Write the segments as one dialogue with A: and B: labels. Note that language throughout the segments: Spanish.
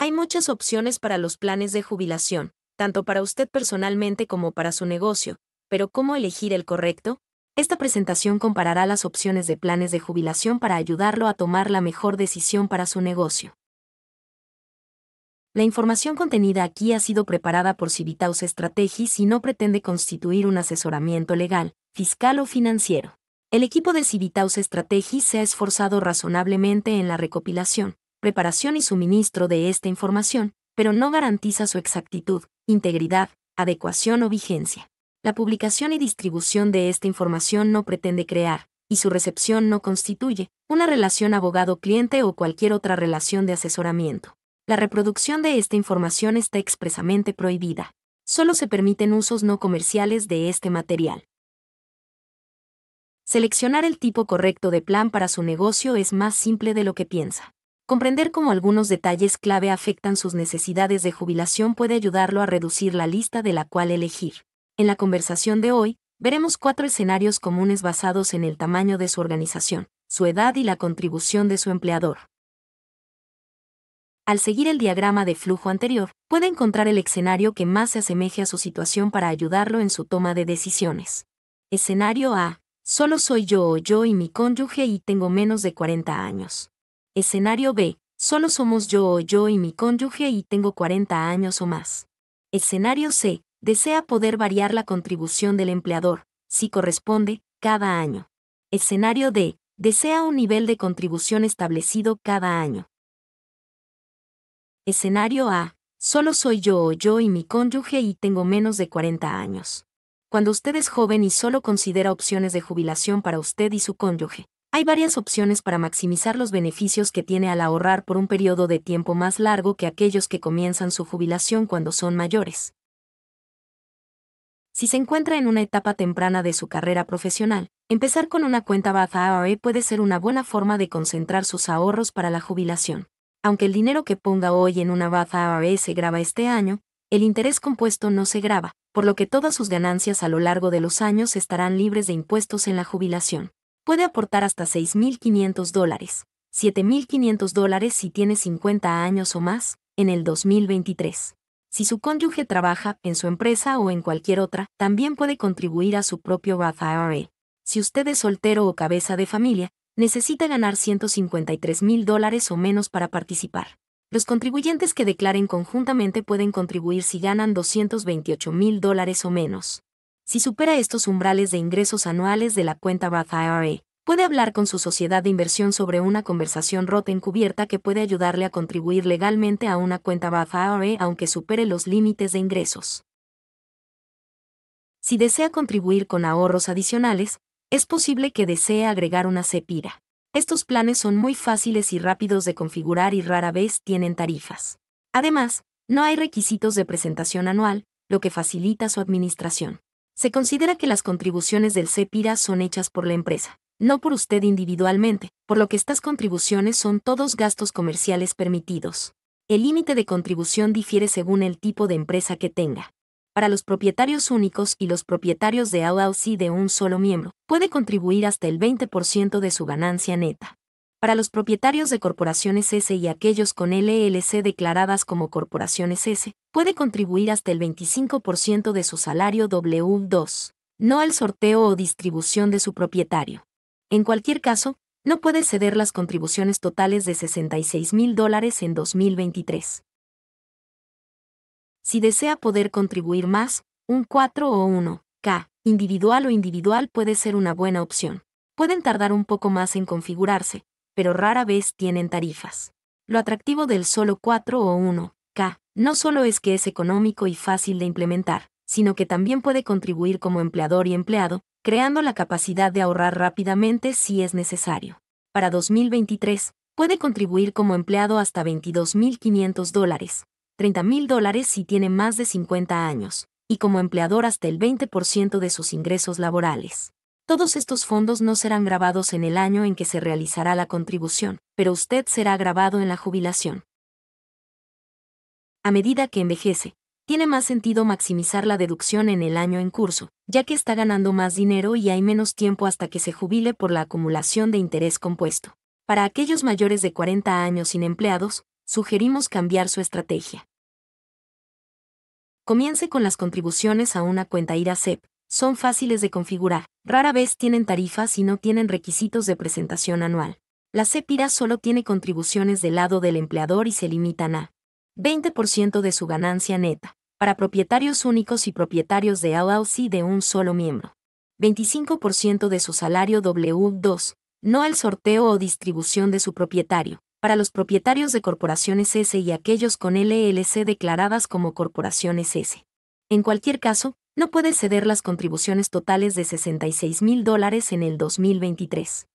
A: Hay muchas opciones para los planes de jubilación, tanto para usted personalmente como para su negocio, pero ¿cómo elegir el correcto? Esta presentación comparará las opciones de planes de jubilación para ayudarlo a tomar la mejor decisión para su negocio. La información contenida aquí ha sido preparada por Civitas Strategis y no pretende constituir un asesoramiento legal, fiscal o financiero. El equipo de Civitas Strategies se ha esforzado razonablemente en la recopilación, preparación y suministro de esta información, pero no garantiza su exactitud, integridad, adecuación o vigencia. La publicación y distribución de esta información no pretende crear, y su recepción no constituye, una relación abogado-cliente o cualquier otra relación de asesoramiento. La reproducción de esta información está expresamente prohibida. Solo se permiten usos no comerciales de este material. Seleccionar el tipo correcto de plan para su negocio es más simple de lo que piensa. Comprender cómo algunos detalles clave afectan sus necesidades de jubilación puede ayudarlo a reducir la lista de la cual elegir. En la conversación de hoy, veremos cuatro escenarios comunes basados en el tamaño de su organización, su edad y la contribución de su empleador. Al seguir el diagrama de flujo anterior, puede encontrar el escenario que más se asemeje a su situación para ayudarlo en su toma de decisiones. Escenario A. Solo soy yo o yo y mi cónyuge y tengo menos de 40 años. Escenario B. Solo somos yo o yo y mi cónyuge y tengo 40 años o más. Escenario C. Desea poder variar la contribución del empleador, si corresponde, cada año. Escenario D. Desea un nivel de contribución establecido cada año. Escenario A. Solo soy yo o yo y mi cónyuge y tengo menos de 40 años. Cuando usted es joven y solo considera opciones de jubilación para usted y su cónyuge, hay varias opciones para maximizar los beneficios que tiene al ahorrar por un periodo de tiempo más largo que aquellos que comienzan su jubilación cuando son mayores. Si se encuentra en una etapa temprana de su carrera profesional, empezar con una cuenta Baza IRA e puede ser una buena forma de concentrar sus ahorros para la jubilación. Aunque el dinero que ponga hoy en una baza IRA e se graba este año, el interés compuesto no se graba, por lo que todas sus ganancias a lo largo de los años estarán libres de impuestos en la jubilación puede aportar hasta 6.500 dólares, 7.500 dólares si tiene 50 años o más, en el 2023. Si su cónyuge trabaja en su empresa o en cualquier otra, también puede contribuir a su propio Roth IRA. Si usted es soltero o cabeza de familia, necesita ganar $153,000 dólares o menos para participar. Los contribuyentes que declaren conjuntamente pueden contribuir si ganan $228,000 dólares o menos. Si supera estos umbrales de ingresos anuales de la cuenta Roth IRA, puede hablar con su sociedad de inversión sobre una conversación rota encubierta que puede ayudarle a contribuir legalmente a una cuenta Roth IRA aunque supere los límites de ingresos. Si desea contribuir con ahorros adicionales, es posible que desee agregar una CEPIRA. Estos planes son muy fáciles y rápidos de configurar y rara vez tienen tarifas. Además, no hay requisitos de presentación anual, lo que facilita su administración. Se considera que las contribuciones del CEPIRA son hechas por la empresa, no por usted individualmente, por lo que estas contribuciones son todos gastos comerciales permitidos. El límite de contribución difiere según el tipo de empresa que tenga. Para los propietarios únicos y los propietarios de LLC de un solo miembro, puede contribuir hasta el 20% de su ganancia neta para los propietarios de corporaciones S y aquellos con LLC declaradas como corporaciones S, puede contribuir hasta el 25% de su salario W2, no al sorteo o distribución de su propietario. En cualquier caso, no puede ceder las contribuciones totales de 66 mil dólares en 2023. Si desea poder contribuir más, un 4 o 1K, individual o individual puede ser una buena opción. Pueden tardar un poco más en configurarse, pero rara vez tienen tarifas. Lo atractivo del solo 4 o 1K no solo es que es económico y fácil de implementar, sino que también puede contribuir como empleador y empleado, creando la capacidad de ahorrar rápidamente si es necesario. Para 2023, puede contribuir como empleado hasta 22.500 dólares, 30.000 dólares si tiene más de 50 años, y como empleador hasta el 20% de sus ingresos laborales. Todos estos fondos no serán grabados en el año en que se realizará la contribución, pero usted será grabado en la jubilación. A medida que envejece, tiene más sentido maximizar la deducción en el año en curso, ya que está ganando más dinero y hay menos tiempo hasta que se jubile por la acumulación de interés compuesto. Para aquellos mayores de 40 años sin empleados, sugerimos cambiar su estrategia. Comience con las contribuciones a una cuenta IRA-CEP, son fáciles de configurar, rara vez tienen tarifas y no tienen requisitos de presentación anual. La CEPIRA solo tiene contribuciones del lado del empleador y se limitan a 20% de su ganancia neta, para propietarios únicos y propietarios de LLC de un solo miembro. 25% de su salario W2, no al sorteo o distribución de su propietario, para los propietarios de corporaciones S y aquellos con LLC declaradas como corporaciones S. En cualquier caso, no puede ceder las contribuciones totales de 66 mil dólares en el 2023.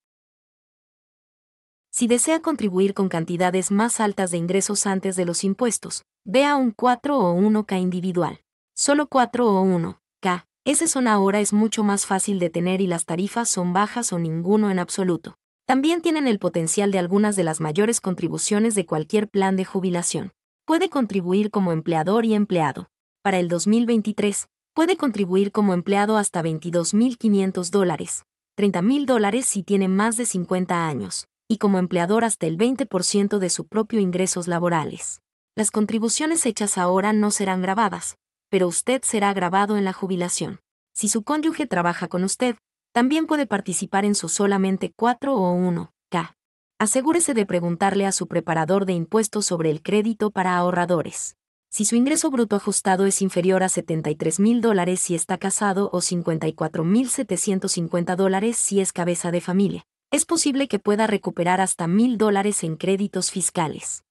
A: Si desea contribuir con cantidades más altas de ingresos antes de los impuestos, vea un 4 o 1K individual. Solo 4 o 1K. Ese son ahora es mucho más fácil de tener y las tarifas son bajas o ninguno en absoluto. También tienen el potencial de algunas de las mayores contribuciones de cualquier plan de jubilación. Puede contribuir como empleador y empleado para el 2023, puede contribuir como empleado hasta 22.500 dólares, 30.000 dólares si tiene más de 50 años, y como empleador hasta el 20% de su propio ingresos laborales. Las contribuciones hechas ahora no serán grabadas, pero usted será grabado en la jubilación. Si su cónyuge trabaja con usted, también puede participar en su solamente 4 o 1K. Asegúrese de preguntarle a su preparador de impuestos sobre el crédito para ahorradores si su ingreso bruto ajustado es inferior a $73,000 dólares si está casado o $54,750 si es cabeza de familia. Es posible que pueda recuperar hasta mil en créditos fiscales.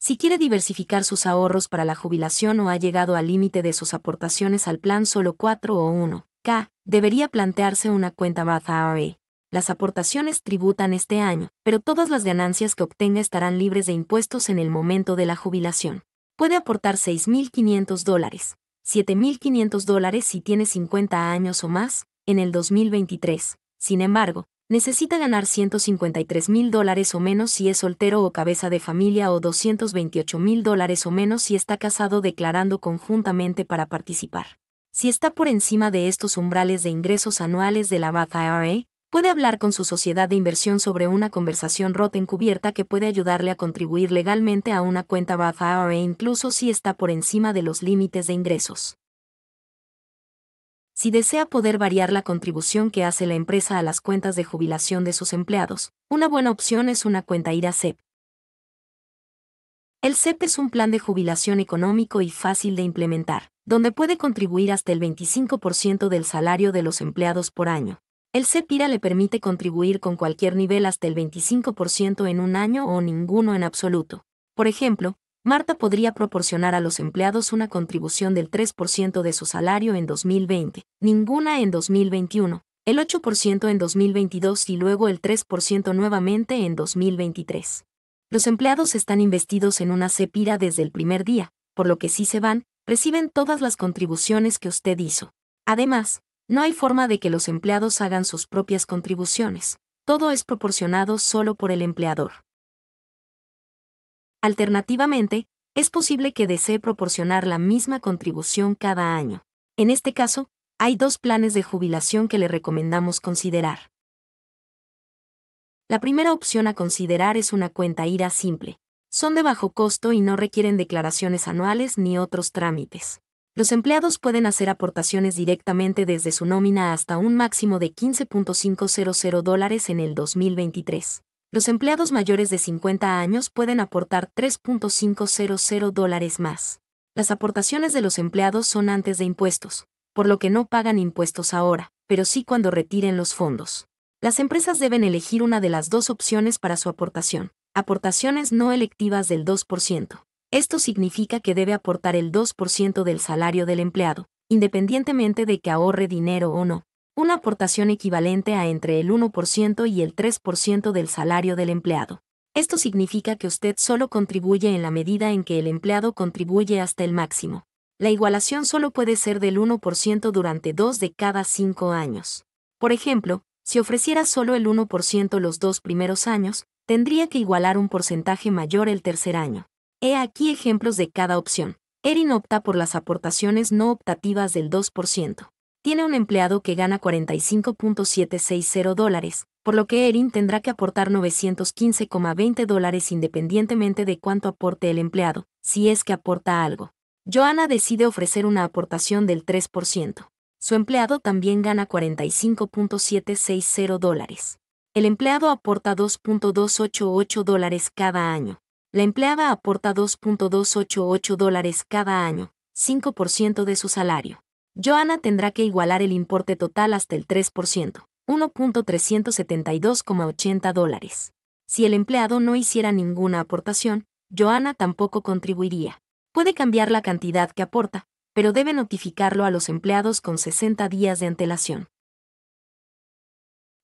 A: Si quiere diversificar sus ahorros para la jubilación o ha llegado al límite de sus aportaciones al plan solo 4 o 1, K, debería plantearse una cuenta Bath IRA. Las aportaciones tributan este año, pero todas las ganancias que obtenga estarán libres de impuestos en el momento de la jubilación. Puede aportar 6.500 dólares, 7.500 dólares si tiene 50 años o más, en el 2023. Sin embargo, necesita ganar $153,000 dólares o menos si es soltero o cabeza de familia o $228,000 dólares o menos si está casado declarando conjuntamente para participar. Si está por encima de estos umbrales de ingresos anuales de la puede hablar con su sociedad de inversión sobre una conversación rota encubierta que puede ayudarle a contribuir legalmente a una cuenta o incluso si está por encima de los límites de ingresos. Si desea poder variar la contribución que hace la empresa a las cuentas de jubilación de sus empleados, una buena opción es una cuenta IRA SEP. El CEP es un plan de jubilación económico y fácil de implementar, donde puede contribuir hasta el 25% del salario de los empleados por año, el CEPIRA le permite contribuir con cualquier nivel hasta el 25% en un año o ninguno en absoluto. Por ejemplo, Marta podría proporcionar a los empleados una contribución del 3% de su salario en 2020, ninguna en 2021, el 8% en 2022 y luego el 3% nuevamente en 2023. Los empleados están investidos en una CEPIRA desde el primer día, por lo que si se van, reciben todas las contribuciones que usted hizo. Además, no hay forma de que los empleados hagan sus propias contribuciones. Todo es proporcionado solo por el empleador. Alternativamente, es posible que desee proporcionar la misma contribución cada año. En este caso, hay dos planes de jubilación que le recomendamos considerar. La primera opción a considerar es una cuenta IRA simple. Son de bajo costo y no requieren declaraciones anuales ni otros trámites. Los empleados pueden hacer aportaciones directamente desde su nómina hasta un máximo de 15.500 dólares en el 2023. Los empleados mayores de 50 años pueden aportar 3.500 dólares más. Las aportaciones de los empleados son antes de impuestos, por lo que no pagan impuestos ahora, pero sí cuando retiren los fondos. Las empresas deben elegir una de las dos opciones para su aportación, aportaciones no electivas del 2%. Esto significa que debe aportar el 2% del salario del empleado, independientemente de que ahorre dinero o no, una aportación equivalente a entre el 1% y el 3% del salario del empleado. Esto significa que usted solo contribuye en la medida en que el empleado contribuye hasta el máximo. La igualación solo puede ser del 1% durante dos de cada cinco años. Por ejemplo, si ofreciera solo el 1% los dos primeros años, tendría que igualar un porcentaje mayor el tercer año. He aquí ejemplos de cada opción. Erin opta por las aportaciones no optativas del 2%. Tiene un empleado que gana 45.760 dólares, por lo que Erin tendrá que aportar 915,20 dólares independientemente de cuánto aporte el empleado, si es que aporta algo. Joanna decide ofrecer una aportación del 3%. Su empleado también gana 45.760 dólares. El empleado aporta 2.288 dólares cada año. La empleada aporta 2.288 dólares cada año, 5% de su salario. Joana tendrá que igualar el importe total hasta el 3%, 1.372,80 dólares. Si el empleado no hiciera ninguna aportación, Joana tampoco contribuiría. Puede cambiar la cantidad que aporta, pero debe notificarlo a los empleados con 60 días de antelación.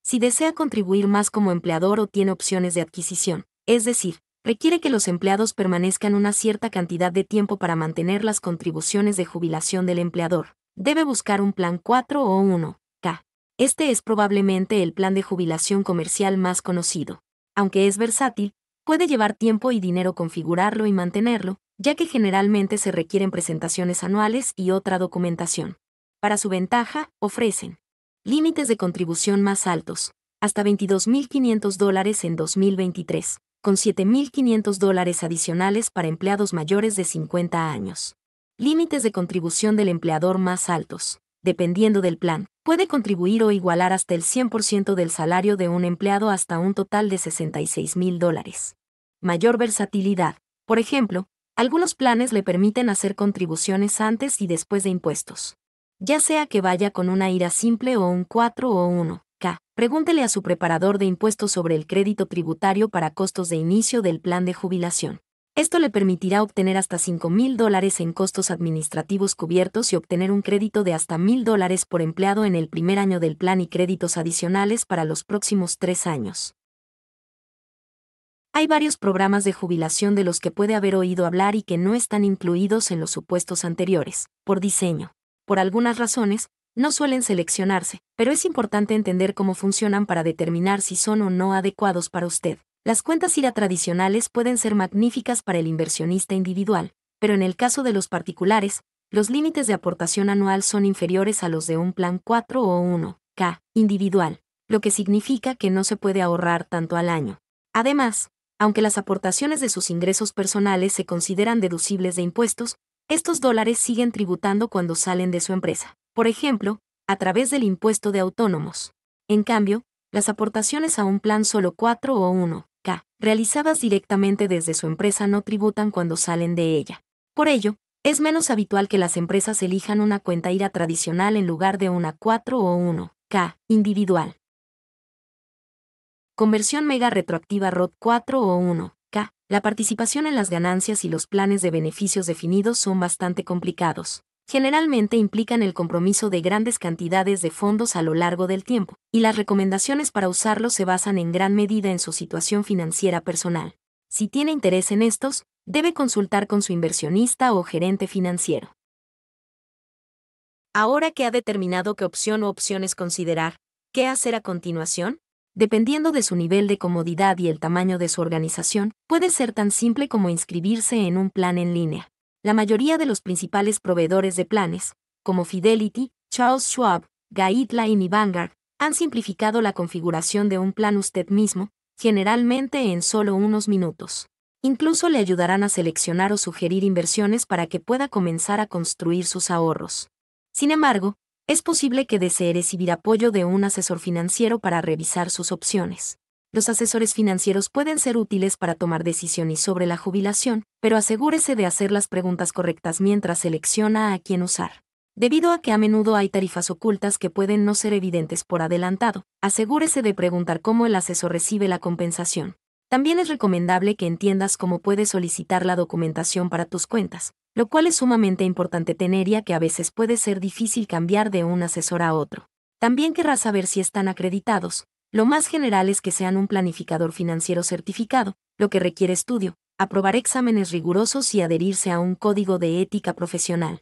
A: Si desea contribuir más como empleador o tiene opciones de adquisición, es decir, requiere que los empleados permanezcan una cierta cantidad de tiempo para mantener las contribuciones de jubilación del empleador. Debe buscar un plan 4 o 1. K. Este es probablemente el plan de jubilación comercial más conocido. Aunque es versátil, puede llevar tiempo y dinero configurarlo y mantenerlo, ya que generalmente se requieren presentaciones anuales y otra documentación. Para su ventaja, ofrecen límites de contribución más altos, hasta 22.500 en 2023 con 7.500 dólares adicionales para empleados mayores de 50 años. Límites de contribución del empleador más altos, dependiendo del plan, puede contribuir o igualar hasta el 100% del salario de un empleado hasta un total de 66.000 dólares. Mayor versatilidad. Por ejemplo, algunos planes le permiten hacer contribuciones antes y después de impuestos. Ya sea que vaya con una IRA simple o un 4 o 1. K. Pregúntele a su preparador de impuestos sobre el crédito tributario para costos de inicio del plan de jubilación. Esto le permitirá obtener hasta $5,000 dólares en costos administrativos cubiertos y obtener un crédito de hasta $1,000 dólares por empleado en el primer año del plan y créditos adicionales para los próximos tres años. Hay varios programas de jubilación de los que puede haber oído hablar y que no están incluidos en los supuestos anteriores, por diseño. Por algunas razones, no suelen seleccionarse, pero es importante entender cómo funcionan para determinar si son o no adecuados para usted. Las cuentas IRA tradicionales pueden ser magníficas para el inversionista individual, pero en el caso de los particulares, los límites de aportación anual son inferiores a los de un plan 4 o 1K individual, lo que significa que no se puede ahorrar tanto al año. Además, aunque las aportaciones de sus ingresos personales se consideran deducibles de impuestos, estos dólares siguen tributando cuando salen de su empresa por ejemplo, a través del impuesto de autónomos. En cambio, las aportaciones a un plan solo 4 o 1K, realizadas directamente desde su empresa no tributan cuando salen de ella. Por ello, es menos habitual que las empresas elijan una cuenta IRA tradicional en lugar de una 4 o 1K individual. Conversión mega retroactiva ROT 4 o 1K. La participación en las ganancias y los planes de beneficios definidos son bastante complicados generalmente implican el compromiso de grandes cantidades de fondos a lo largo del tiempo, y las recomendaciones para usarlos se basan en gran medida en su situación financiera personal. Si tiene interés en estos, debe consultar con su inversionista o gerente financiero. Ahora que ha determinado qué opción o opciones considerar, ¿qué hacer a continuación? Dependiendo de su nivel de comodidad y el tamaño de su organización, puede ser tan simple como inscribirse en un plan en línea. La mayoría de los principales proveedores de planes, como Fidelity, Charles Schwab, Guideline y Vanguard, han simplificado la configuración de un plan usted mismo, generalmente en solo unos minutos. Incluso le ayudarán a seleccionar o sugerir inversiones para que pueda comenzar a construir sus ahorros. Sin embargo, es posible que desee recibir apoyo de un asesor financiero para revisar sus opciones los asesores financieros pueden ser útiles para tomar decisiones sobre la jubilación, pero asegúrese de hacer las preguntas correctas mientras selecciona a quién usar. Debido a que a menudo hay tarifas ocultas que pueden no ser evidentes por adelantado, asegúrese de preguntar cómo el asesor recibe la compensación. También es recomendable que entiendas cómo puedes solicitar la documentación para tus cuentas, lo cual es sumamente importante tener ya que a veces puede ser difícil cambiar de un asesor a otro. También querrás saber si están acreditados, lo más general es que sean un planificador financiero certificado, lo que requiere estudio, aprobar exámenes rigurosos y adherirse a un código de ética profesional.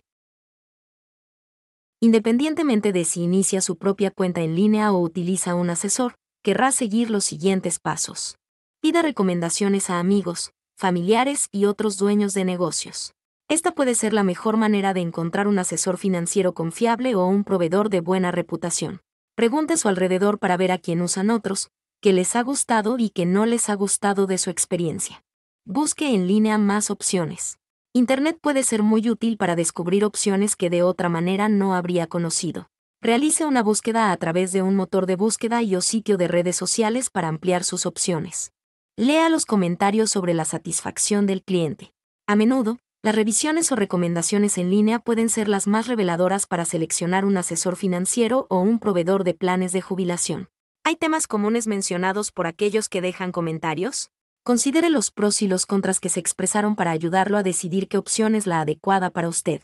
A: Independientemente de si inicia su propia cuenta en línea o utiliza un asesor, querrá seguir los siguientes pasos. Pida recomendaciones a amigos, familiares y otros dueños de negocios. Esta puede ser la mejor manera de encontrar un asesor financiero confiable o un proveedor de buena reputación. Pregunte a su alrededor para ver a quién usan otros, qué les ha gustado y qué no les ha gustado de su experiencia. Busque en línea más opciones. Internet puede ser muy útil para descubrir opciones que de otra manera no habría conocido. Realice una búsqueda a través de un motor de búsqueda y o sitio de redes sociales para ampliar sus opciones. Lea los comentarios sobre la satisfacción del cliente. A menudo, las revisiones o recomendaciones en línea pueden ser las más reveladoras para seleccionar un asesor financiero o un proveedor de planes de jubilación. ¿Hay temas comunes mencionados por aquellos que dejan comentarios? Considere los pros y los contras que se expresaron para ayudarlo a decidir qué opción es la adecuada para usted.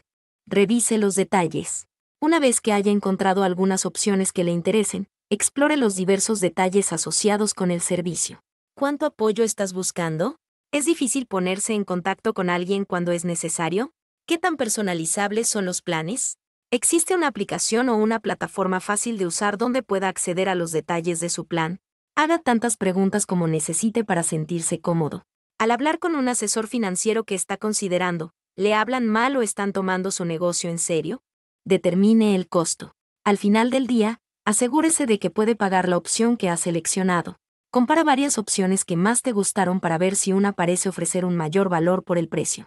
A: Revise los detalles. Una vez que haya encontrado algunas opciones que le interesen, explore los diversos detalles asociados con el servicio. ¿Cuánto apoyo estás buscando? ¿Es difícil ponerse en contacto con alguien cuando es necesario? ¿Qué tan personalizables son los planes? ¿Existe una aplicación o una plataforma fácil de usar donde pueda acceder a los detalles de su plan? Haga tantas preguntas como necesite para sentirse cómodo. Al hablar con un asesor financiero que está considerando, ¿le hablan mal o están tomando su negocio en serio? Determine el costo. Al final del día, asegúrese de que puede pagar la opción que ha seleccionado. Compara varias opciones que más te gustaron para ver si una parece ofrecer un mayor valor por el precio.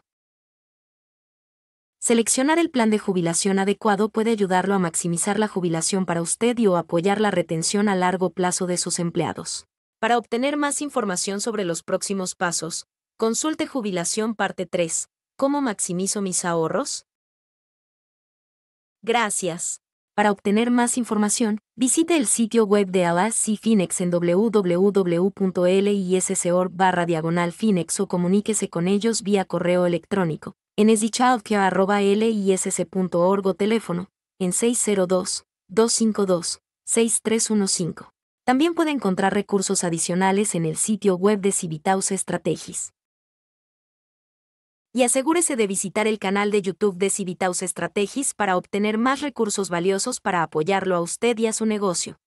A: Seleccionar el plan de jubilación adecuado puede ayudarlo a maximizar la jubilación para usted y o apoyar la retención a largo plazo de sus empleados. Para obtener más información sobre los próximos pasos, consulte Jubilación Parte 3. ¿Cómo maximizo mis ahorros? Gracias. Para obtener más información, visite el sitio web de y Finex en www.liscorg barra o comuníquese con ellos vía correo electrónico en sdchildcare.lisc.org o teléfono en 602-252-6315. También puede encontrar recursos adicionales en el sitio web de Civitaus Strategies y asegúrese de visitar el canal de YouTube de Civitaus Strategies para obtener más recursos valiosos para apoyarlo a usted y a su negocio.